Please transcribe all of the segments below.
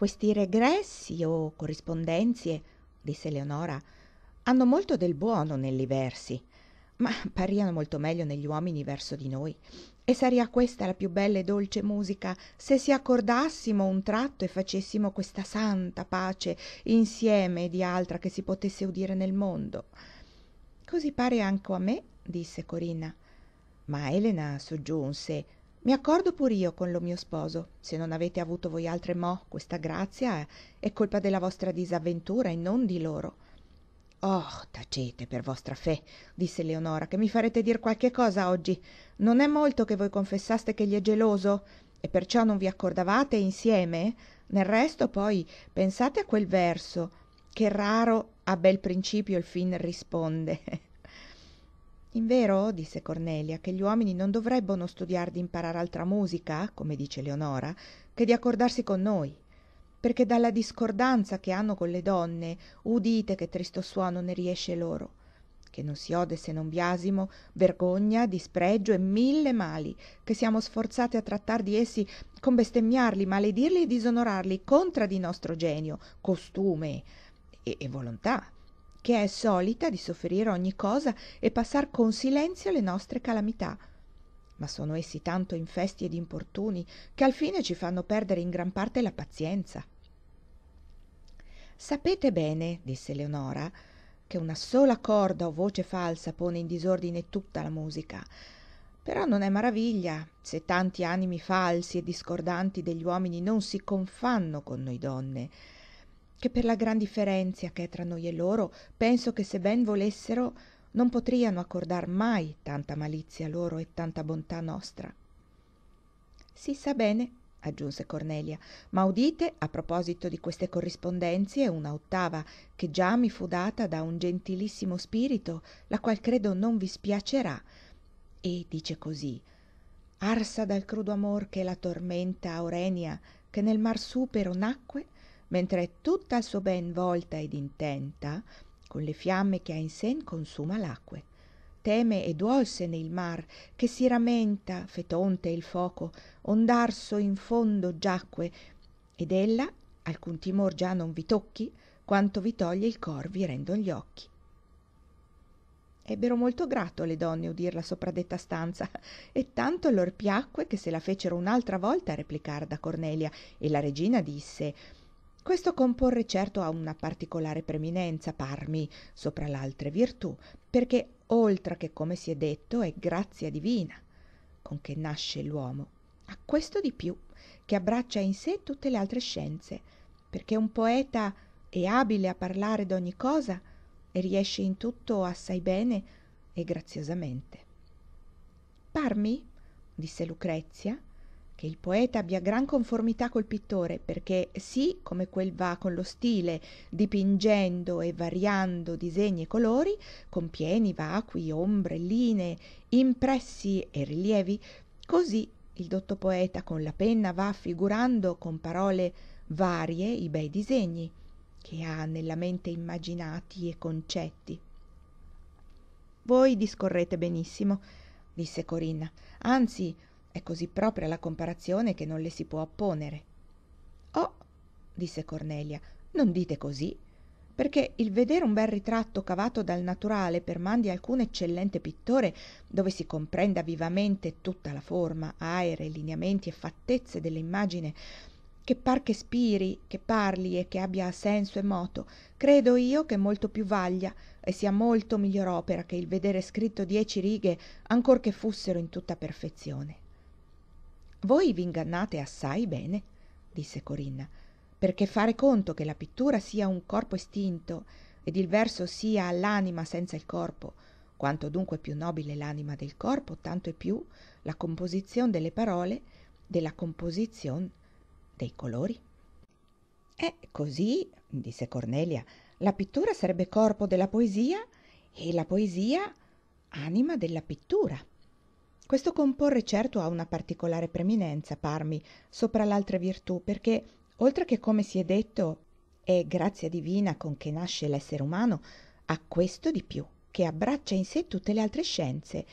questi regressi o corrispondenze, disse eleonora hanno molto del buono negli versi ma pariano molto meglio negli uomini verso di noi e sarebbe questa la più bella e dolce musica se si accordassimo un tratto e facessimo questa santa pace insieme di altra che si potesse udire nel mondo Così pare anche a me disse Corinna. ma elena soggiunse mi accordo pur io con lo mio sposo se non avete avuto voi altre mo questa grazia è colpa della vostra disavventura e non di loro oh tacete per vostra fé disse eleonora che mi farete dir qualche cosa oggi non è molto che voi confessaste che gli è geloso e perciò non vi accordavate insieme nel resto poi pensate a quel verso che raro a bel principio il fin risponde invero disse cornelia che gli uomini non dovrebbono studiar imparare altra musica come dice eleonora che di accordarsi con noi perché dalla discordanza che hanno con le donne udite che tristo suono ne riesce loro che non si ode se non biasimo vergogna dispregio e mille mali che siamo sforzate a trattar di essi con bestemmiarli maledirli e disonorarli contra di nostro genio costume e, e volontà che è solita di sofferire ogni cosa e passar con silenzio le nostre calamità ma sono essi tanto infesti ed importuni che al fine ci fanno perdere in gran parte la pazienza sapete bene disse eleonora che una sola corda o voce falsa pone in disordine tutta la musica però non è maraviglia se tanti animi falsi e discordanti degli uomini non si confanno con noi donne che per la gran differenza che è tra noi e loro penso che se ben volessero non potriano accordar mai tanta malizia loro e tanta bontà nostra si sa bene aggiunse Cornelia, ma udite, a proposito di queste corrispondenze, una ottava che già mi fu data da un gentilissimo spirito, la qual credo non vi spiacerà. E dice così, arsa dal crudo amor che la tormenta Aurenia, che nel mar supero nacque, mentre tutta a suo ben volta ed intenta con le fiamme che ha in sen consuma l'acque teme e duolsene il mar che si ramenta fetonte il foco ondarso in fondo giacque ed ella alcun timor già non vi tocchi quanto vi toglie il cor vi virendo gli occhi ebbero molto grato le donne udir la sopradetta stanza e tanto lor piacque che se la fecero un'altra volta replicar da cornelia e la regina disse questo comporre certo ha una particolare preminenza parmi sopra l'altre virtù perché oltre che come si è detto è grazia divina con che nasce l'uomo ha questo di più che abbraccia in sé tutte le altre scienze perché un poeta è abile a parlare d'ogni cosa e riesce in tutto assai bene e graziosamente parmi disse lucrezia che il poeta abbia gran conformità col pittore, perché sì come quel va con lo stile, dipingendo e variando disegni e colori, con pieni, vacui, ombre, linee, impressi e rilievi, così il dotto poeta con la penna va figurando con parole varie i bei disegni che ha nella mente immaginati e concetti. Voi discorrete benissimo, disse Corinna. Anzi, è così propria la comparazione che non le si può opponere. Oh, disse Cornelia, non dite così, perché il vedere un bel ritratto cavato dal naturale per man di alcun eccellente pittore, dove si comprenda vivamente tutta la forma, aere, lineamenti e fattezze dell'immagine, che par che spiri, che parli e che abbia senso e moto, credo io che molto più vaglia e sia molto miglior opera che il vedere scritto dieci righe, ancorché fossero in tutta perfezione voi v'ingannate assai bene disse corinna perché fare conto che la pittura sia un corpo estinto ed il verso sia l'anima senza il corpo quanto dunque più nobile l'anima del corpo tanto è più la composizione delle parole della composizione dei colori eh così disse cornelia la pittura sarebbe corpo della poesia e la poesia anima della pittura questo comporre certo ha una particolare preminenza parmi sopra l'altre virtù perché oltre che come si è detto è grazia divina con che nasce l'essere umano ha questo di più che abbraccia in sé tutte le altre scienze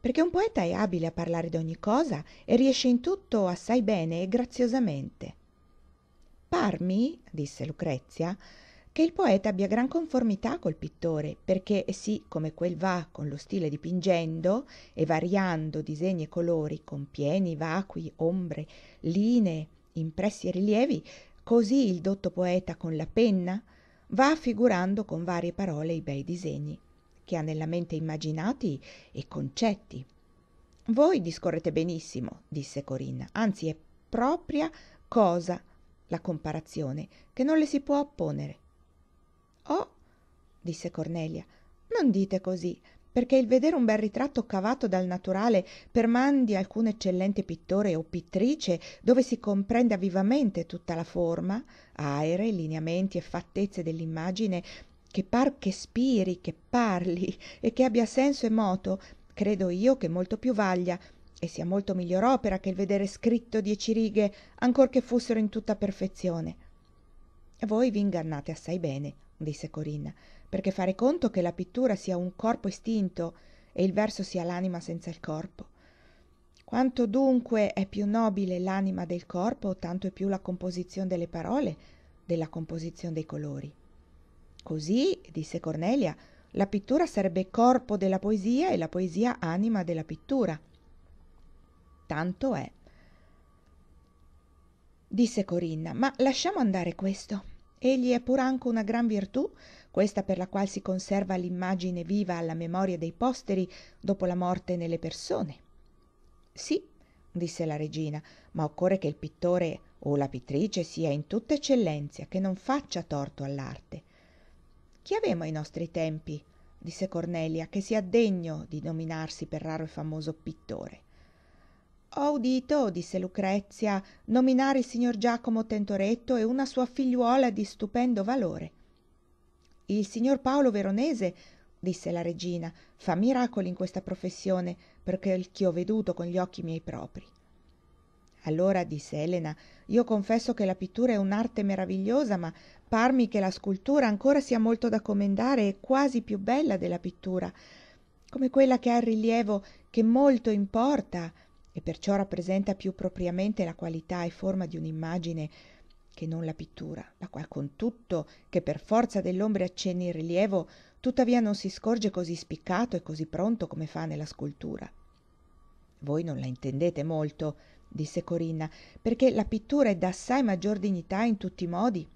perché un poeta è abile a parlare d'ogni cosa e riesce in tutto assai bene e graziosamente parmi disse lucrezia che il poeta abbia gran conformità col pittore perché sì come quel va con lo stile dipingendo e variando disegni e colori con pieni vacui ombre linee impressi e rilievi così il dotto poeta con la penna va figurando con varie parole i bei disegni che ha nella mente immaginati e concetti voi discorrete benissimo disse corinna anzi è propria cosa la comparazione che non le si può opponere oh disse cornelia non dite così perché il vedere un bel ritratto cavato dal naturale per man di alcun eccellente pittore o pittrice dove si comprenda vivamente tutta la forma aere, lineamenti e fattezze dell'immagine che par che spiri che parli e che abbia senso e moto credo io che molto più vaglia e sia molto miglior opera che il vedere scritto dieci righe ancorché fossero in tutta perfezione voi v'ingannate assai bene disse Corinna, perché fare conto che la pittura sia un corpo estinto e il verso sia l'anima senza il corpo. Quanto dunque è più nobile l'anima del corpo, tanto è più la composizione delle parole della composizione dei colori. Così, disse Cornelia, la pittura sarebbe corpo della poesia e la poesia anima della pittura. Tanto è. Disse Corinna, ma lasciamo andare questo egli è pur anche una gran virtù questa per la quale si conserva l'immagine viva alla memoria dei posteri dopo la morte nelle persone sì disse la regina ma occorre che il pittore o la pittrice sia in tutta eccellenza che non faccia torto all'arte chi avemo ai nostri tempi disse cornelia che sia degno di nominarsi per raro e famoso pittore ho udito disse lucrezia nominare il signor giacomo tentoretto e una sua figliuola di stupendo valore il signor paolo veronese disse la regina fa miracoli in questa professione per quel ch'io ho veduto con gli occhi miei proprii allora disse elena io confesso che la pittura è un'arte meravigliosa ma parmi che la scultura ancora sia molto da commendare e quasi più bella della pittura come quella che ha il rilievo che molto importa e perciò rappresenta più propriamente la qualità e forma di un'immagine che non la pittura la qual con tutto che per forza dell'ombra accenni il rilievo tuttavia non si scorge così spiccato e così pronto come fa nella scultura voi non la intendete molto disse corinna perché la pittura è d'assai maggior dignità in tutti i modi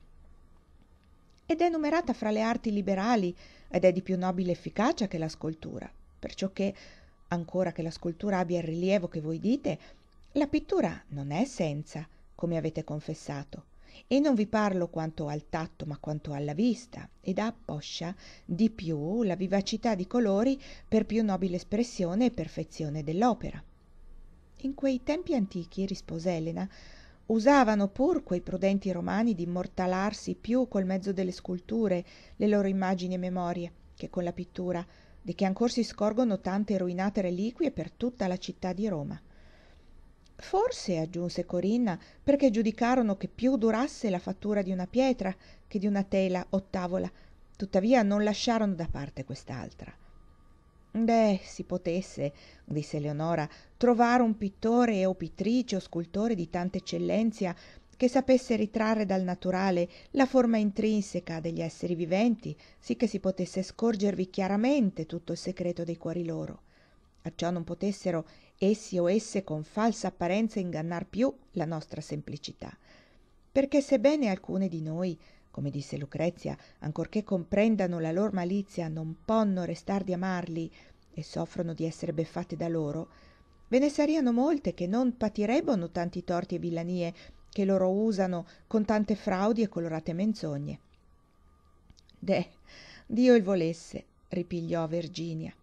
ed è numerata fra le arti liberali ed è di più nobile efficacia che la scultura perciò che ancora che la scultura abbia il rilievo che voi dite la pittura non è senza, come avete confessato e non vi parlo quanto al tatto ma quanto alla vista e dà apposcia di più la vivacità di colori per più nobile espressione e perfezione dell'opera in quei tempi antichi rispose Elena usavano pur quei prudenti romani di immortalarsi più col mezzo delle sculture le loro immagini e memorie che con la pittura di che ancor si scorgono tante ruinate reliquie per tutta la città di Roma. Forse, aggiunse Corinna, perché giudicarono che più durasse la fattura di una pietra che di una tela o tavola, tuttavia non lasciarono da parte quest'altra. Beh, si potesse, disse Leonora, trovare un pittore o pittrice o scultore di tanta eccellenza che sapesse ritrarre dal naturale la forma intrinseca degli esseri viventi sì che si potesse scorgervi chiaramente tutto il segreto dei cuori loro acciò non potessero essi o esse con falsa apparenza ingannar più la nostra semplicità perché sebbene alcune di noi come disse Lucrezia, ancorché comprendano la lor malizia, non ponno restar di amarli e soffrono di essere beffate da loro, ve ne sariano molte che non patirebbono tanti torti e villanie che loro usano con tante fraudi e colorate menzogne. Deh, Dio il volesse, ripigliò Virginia.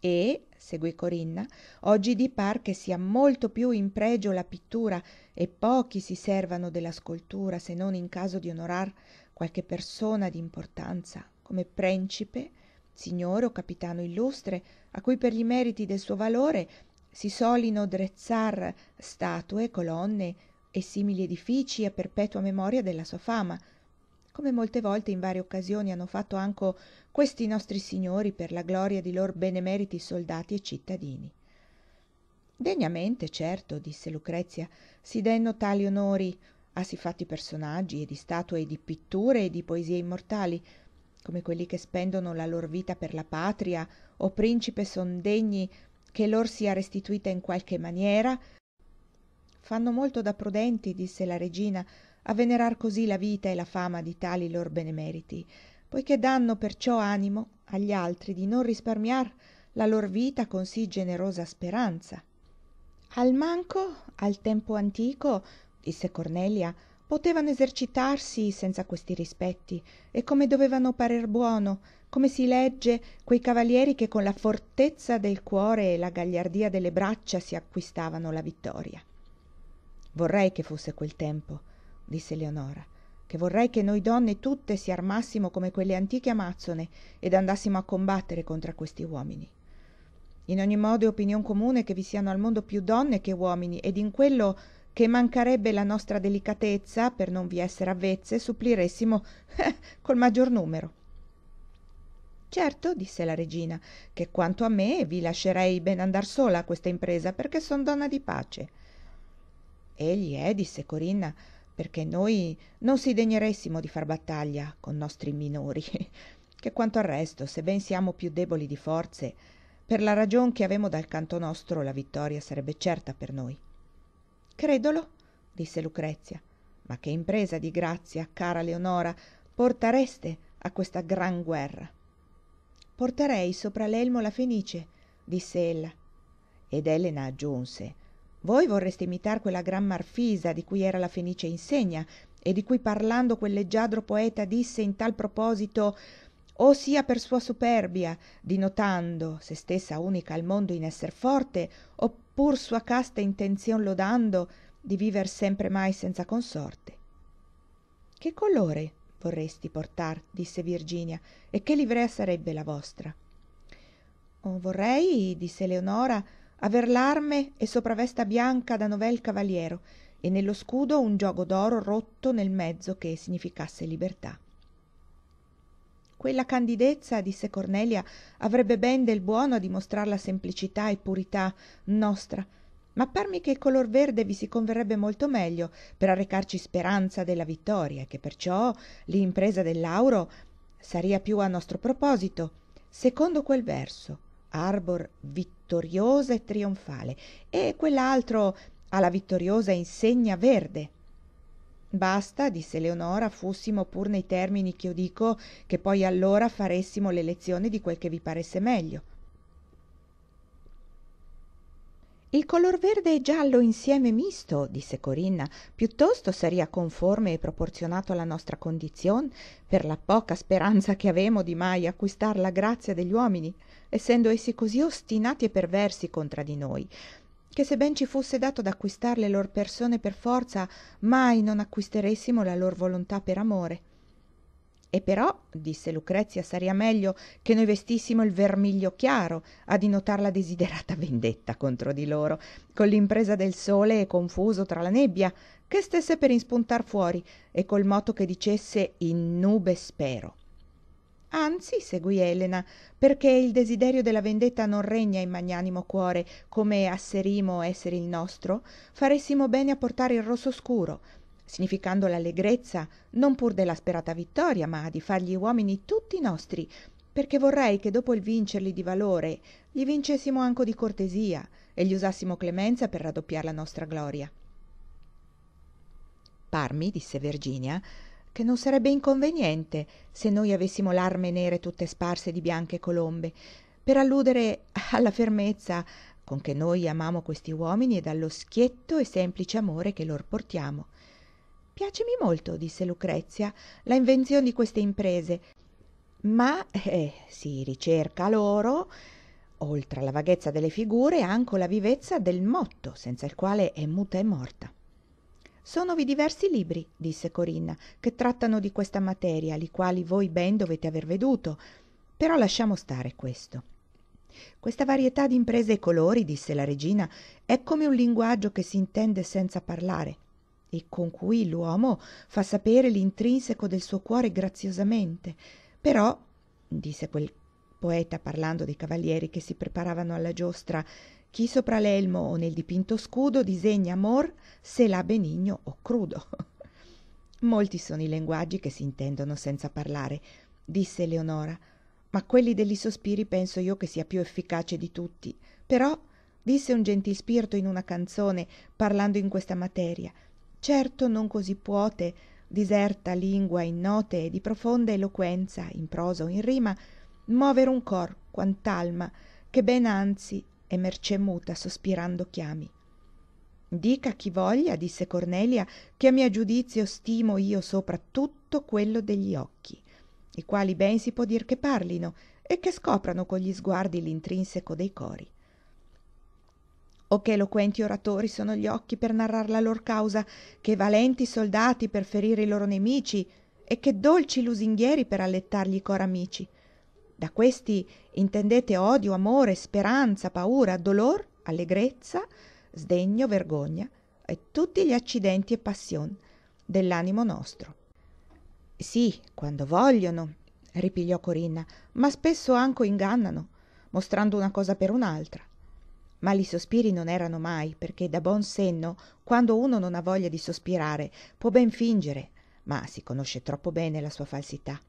E, seguì Corinna, oggi di par che sia molto più in pregio la pittura e pochi si servano della scultura se non in caso di onorar qualche persona di importanza, come principe, signore o capitano illustre, a cui per gli meriti del suo valore si solino drezzar statue, colonne e simili edifici a perpetua memoria della sua fama come molte volte in varie occasioni hanno fatto anco questi nostri signori per la gloria di lor benemeriti soldati e cittadini degnamente certo disse lucrezia si denno tali onori a si fatti personaggi e di statue e di pitture e di poesie immortali come quelli che spendono la lor vita per la patria o principe son degni che lor sia restituita in qualche maniera fanno molto da prudenti disse la regina a venerar così la vita e la fama di tali lor benemeriti poiché danno perciò animo agli altri di non risparmiar la lor vita con sì generosa speranza al manco al tempo antico disse cornelia potevano esercitarsi senza questi rispetti e come dovevano parer buono come si legge quei cavalieri che con la fortezza del cuore e la gagliardia delle braccia si acquistavano la vittoria vorrei che fosse quel tempo disse Leonora, che vorrei che noi donne tutte si armassimo come quelle antiche amazzone ed andassimo a combattere contro questi uomini in ogni modo è opinion comune che vi siano al mondo più donne che uomini ed in quello che mancarebbe la nostra delicatezza per non vi essere avvezze suppliressimo eh, col maggior numero certo disse la regina che quanto a me vi lascerei ben andar sola a questa impresa perché son donna di pace egli è disse corinna perché noi non si degneressimo di far battaglia con nostri minori che quanto al resto sebben siamo più deboli di forze per la ragion che avemo dal canto nostro la vittoria sarebbe certa per noi credolo disse lucrezia ma che impresa di grazia cara leonora portareste a questa gran guerra porterei sopra l'elmo la fenice disse ella ed elena aggiunse voi vorreste imitar quella gran marfisa di cui era la fenice insegna e di cui parlando quel leggiadro poeta disse in tal proposito o sia per sua superbia dinotando se stessa unica al mondo in esser forte oppur sua casta intenzion lodando di viver sempre mai senza consorte che colore vorresti portar disse virginia e che livrea sarebbe la vostra oh, vorrei disse eleonora aver l'arme e sopravvesta bianca da novel cavaliero e nello scudo un giogo d'oro rotto nel mezzo che significasse libertà quella candidezza disse cornelia avrebbe ben del buono a dimostrar la semplicità e purità nostra ma parmi che il color verde vi si converrebbe molto meglio per arrecarci speranza della vittoria e che perciò l'impresa del lauro saria più a nostro proposito secondo quel verso arbor vittoriosa e trionfale e quell'altro ha la vittoriosa insegna verde basta disse eleonora fussimo pur nei termini ch'io dico che poi allora faressimo l'elezione di quel che vi paresse meglio il color verde e giallo insieme misto disse corinna piuttosto sarebbe conforme e proporzionato alla nostra condizione, per la poca speranza che avemo di mai acquistar la grazia degli uomini essendo essi così ostinati e perversi contra di noi che se ben ci fosse dato d'acquistar le lor persone per forza mai non acquisteressimo la lor volontà per amore e però disse lucrezia saria meglio che noi vestissimo il vermiglio chiaro a dinotar la desiderata vendetta contro di loro con l'impresa del sole e confuso tra la nebbia che stesse per inspuntar fuori e col moto che dicesse in nube spero anzi seguì elena perché il desiderio della vendetta non regna in magnanimo cuore come asserimo essere il nostro faressimo bene a portare il rosso scuro significando l'allegrezza non pur della sperata vittoria ma di fargli uomini tutti nostri perché vorrei che dopo il vincerli di valore gli vincessimo anco di cortesia e gli usassimo clemenza per raddoppiare la nostra gloria parmi disse virginia che non sarebbe inconveniente se noi avessimo l'arme nere tutte sparse di bianche colombe per alludere alla fermezza con che noi amammo questi uomini ed allo schietto e semplice amore che lor portiamo piacemi molto disse lucrezia la invenzione di queste imprese ma eh, si ricerca loro oltre alla vaghezza delle figure anche la vivezza del motto senza il quale è muta e morta sonovi diversi libri disse corinna che trattano di questa materia li quali voi ben dovete aver veduto però lasciamo stare questo questa varietà di imprese e colori disse la regina è come un linguaggio che si intende senza parlare e con cui l'uomo fa sapere l'intrinseco del suo cuore graziosamente però disse quel poeta parlando dei cavalieri che si preparavano alla giostra chi sopra l'elmo o nel dipinto scudo disegna amor se l'ha benigno o crudo molti sono i linguaggi che s'intendono senza parlare disse eleonora ma quelli degli sospiri penso io che sia più efficace di tutti però disse un gentil spirito in una canzone parlando in questa materia certo non così puote diserta lingua in note e di profonda eloquenza in prosa o in rima muovere un cor quant'alma che ben anzi e muta sospirando chiami dica chi voglia disse cornelia che a mio giudizio stimo io sopra tutto quello degli occhi i quali ben si può dir che parlino e che scoprano con gli sguardi l'intrinseco dei cori o che eloquenti oratori sono gli occhi per narrar la lor causa che valenti soldati per ferire i loro nemici e che dolci lusinghieri per allettargli i cor amici da questi intendete odio amore speranza paura dolor allegrezza sdegno vergogna e tutti gli accidenti e passion dell'animo nostro sì quando vogliono ripigliò corinna ma spesso anco ingannano mostrando una cosa per un'altra ma i sospiri non erano mai perché da buon senno quando uno non ha voglia di sospirare può ben fingere ma si conosce troppo bene la sua falsità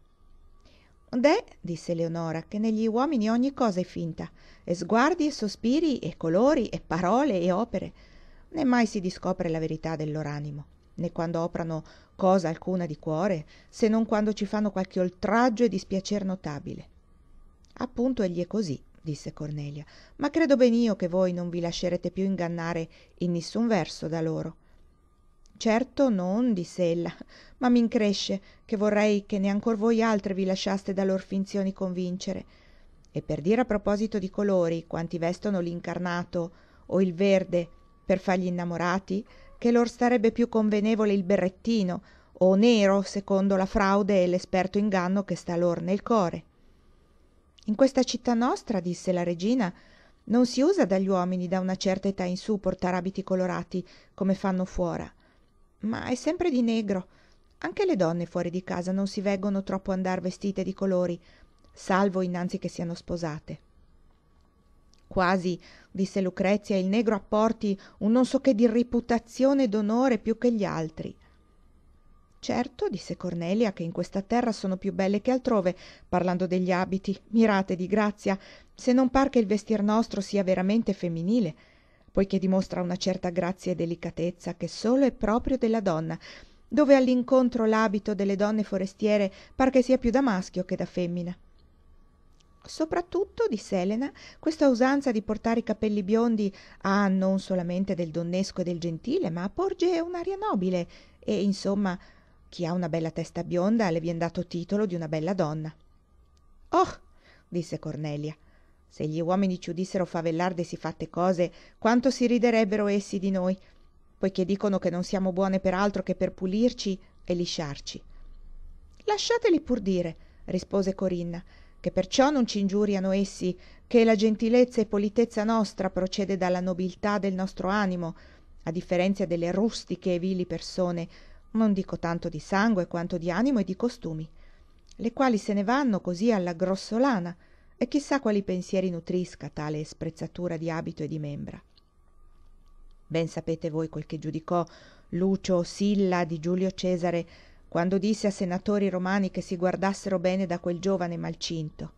deh disse Leonora, che negli uomini ogni cosa è finta e sguardi e sospiri e colori e parole e opere né mai si discopre la verità del loro animo né quando operano cosa alcuna di cuore se non quando ci fanno qualche oltraggio e dispiacer notabile appunto egli è così disse cornelia ma credo ben io che voi non vi lascerete più ingannare in nessun verso da loro certo non disse ella ma m'incresce che vorrei che ne voi altre vi lasciaste da lor finzioni convincere e per dire a proposito di colori quanti vestono l'incarnato o il verde per fargli innamorati, che lor starebbe più convenevole il berrettino o nero secondo la fraude e l'esperto inganno che sta lor nel cuore. in questa città nostra disse la regina non si usa dagli uomini da una certa età in su portare abiti colorati come fanno fuora ma è sempre di negro anche le donne fuori di casa non si veggono troppo andar vestite di colori salvo innanzi che siano sposate quasi disse lucrezia il negro apporti un non so che di riputazione d'onore più che gli altri certo disse cornelia che in questa terra sono più belle che altrove parlando degli abiti mirate di grazia se non par che il vestir nostro sia veramente femminile poiché dimostra una certa grazia e delicatezza che solo è proprio della donna dove all'incontro l'abito delle donne forestiere par che sia più da maschio che da femmina soprattutto disse Elena questa usanza di portare i capelli biondi ha non solamente del donnesco e del gentile ma porge un'aria nobile e insomma chi ha una bella testa bionda le vien dato titolo di una bella donna oh disse Cornelia se gli uomini ci udissero favellar si fatte cose quanto si riderebbero essi di noi poiché dicono che non siamo buone per altro che per pulirci e lisciarci lasciateli pur dire rispose corinna che perciò non ci ingiuriano essi che la gentilezza e politezza nostra procede dalla nobiltà del nostro animo a differenzia delle rustiche e vili persone non dico tanto di sangue quanto di animo e di costumi le quali se ne vanno così alla grossolana e chissà quali pensieri nutrisca tale sprezzatura di abito e di membra ben sapete voi quel che giudicò lucio silla di giulio cesare quando disse a senatori romani che si guardassero bene da quel giovane malcinto